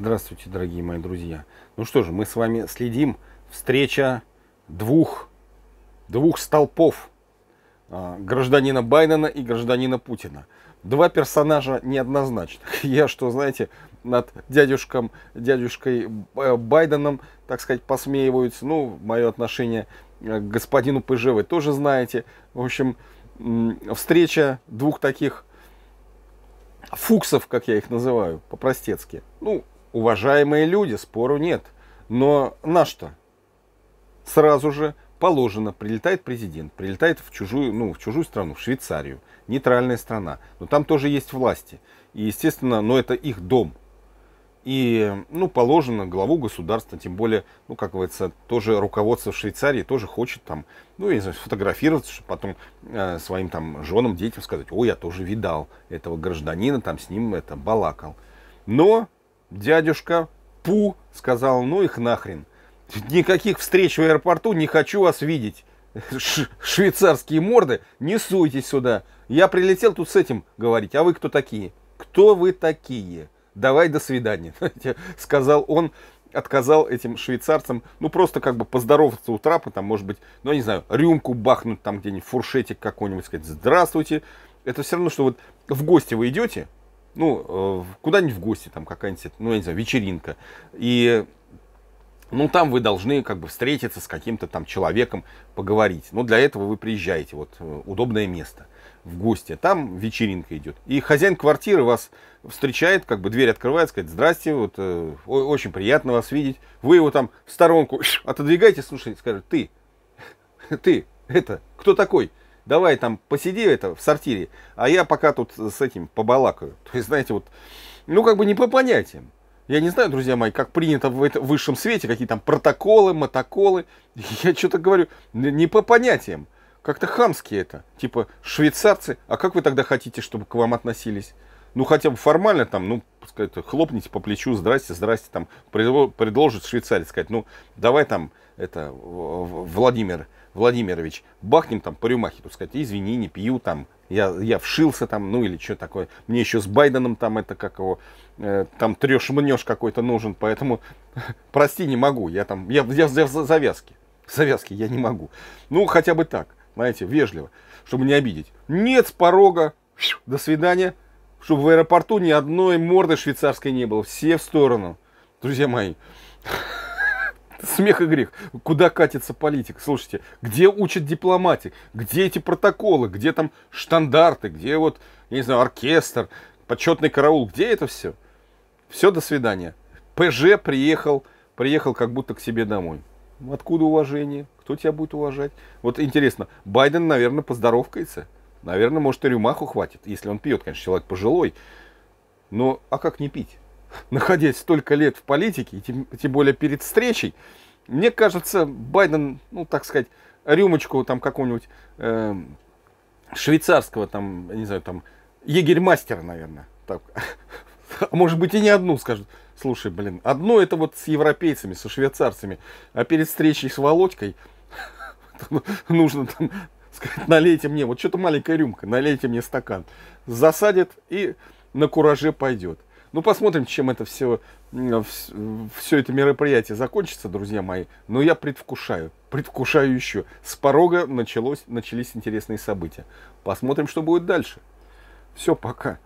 Здравствуйте, дорогие мои друзья. Ну что же, мы с вами следим. Встреча двух, двух столпов. А, гражданина Байдена и гражданина Путина. Два персонажа неоднозначных. Я что, знаете, над дядюшком, дядюшкой э, Байденом, так сказать, посмеиваются. Ну, мое отношение э, к господину ПЖ вы тоже знаете. В общем, встреча двух таких фуксов, как я их называю по-простецки. Ну, Уважаемые люди, спору нет. Но на что? Сразу же положено, прилетает президент, прилетает в чужую, ну, в чужую страну, в Швейцарию, нейтральная страна. Но там тоже есть власти. И, естественно, но ну, это их дом. И, ну, положено главу государства, тем более, ну, как говорится, тоже руководство в Швейцарии тоже хочет там, ну, я не знаю, сфотографироваться, чтобы потом э, своим там женам, детям сказать, ой я тоже видал этого гражданина, там с ним это балакал. Но Дядюшка Пу сказал, ну их нахрен. Никаких встреч в аэропорту, не хочу вас видеть. Ш швейцарские морды, не суйтесь сюда. Я прилетел тут с этим говорить, а вы кто такие? Кто вы такие? Давай до свидания, сказал он, отказал этим швейцарцам, ну просто как бы поздороваться у трапа, там может быть, ну я не знаю, рюмку бахнуть там где-нибудь, фуршетик какой-нибудь, сказать здравствуйте. Это все равно, что вот в гости вы идете, ну, э, куда-нибудь в гости, там какая-нибудь, ну, я не знаю, вечеринка. И, ну, там вы должны как бы встретиться с каким-то там человеком, поговорить. Но для этого вы приезжаете, вот, э, удобное место в гости. Там вечеринка идет. И хозяин квартиры вас встречает, как бы дверь открывает, сказать, здрасте, вот, э, очень приятно вас видеть. Вы его там в сторонку отодвигаете, слушай, скажет, ты, ты, это, кто такой? давай там посиди это в сортире, а я пока тут с этим побалакаю. То есть, знаете, вот, ну как бы не по понятиям. Я не знаю, друзья мои, как принято в этом высшем свете, какие там протоколы, мотоколы. Я что-то говорю, не по понятиям. Как-то хамски это. Типа, швейцарцы, а как вы тогда хотите, чтобы к вам относились? Ну, хотя бы формально там, ну, сказать, хлопните по плечу, здрасте, здрасте, там, предложит швейцарец сказать, ну, давай там, это, Владимир Владимирович, бахнем там по рюмахе, так сказать, извини, не пью, там, я, я вшился там, ну, или что такое, мне еще с Байденом там это, как его, э, там трешь-мнешь какой-то нужен, поэтому, прости, не могу, я там, я, я, я в завязке, в завязке я не могу. Ну, хотя бы так, знаете, вежливо, чтобы не обидеть. Нет, с порога, до свидания, чтобы в аэропорту ни одной морды швейцарской не было. Все в сторону. Друзья мои, смех и грех. Куда катится политик? Слушайте, где учат дипломатик? Где эти протоколы? Где там штандарты? Где вот, я не знаю, оркестр, почетный караул? Где это все? Все, до свидания. ПЖ приехал, приехал как будто к себе домой. Откуда уважение? Кто тебя будет уважать? Вот интересно, Байден, наверное, поздоровкается. Наверное, может, и рюмаху хватит, если он пьет, конечно, человек пожилой. Но а как не пить? Находясь столько лет в политике, и тем, тем более перед встречей, мне кажется, Байден, ну, так сказать, рюмочку там какого-нибудь э, швейцарского, там, не знаю, там, егерь-мастера, наверное, так, а может быть и не одну скажут. Слушай, блин, одно это вот с европейцами, со швейцарцами, а перед встречей с Володькой нужно там сказать, налейте мне, вот что-то маленькая рюмка, налейте мне стакан. Засадит и на кураже пойдет. Ну, посмотрим, чем это все, все это мероприятие закончится, друзья мои. Но я предвкушаю, предвкушаю еще. С порога началось, начались интересные события. Посмотрим, что будет дальше. Все, пока.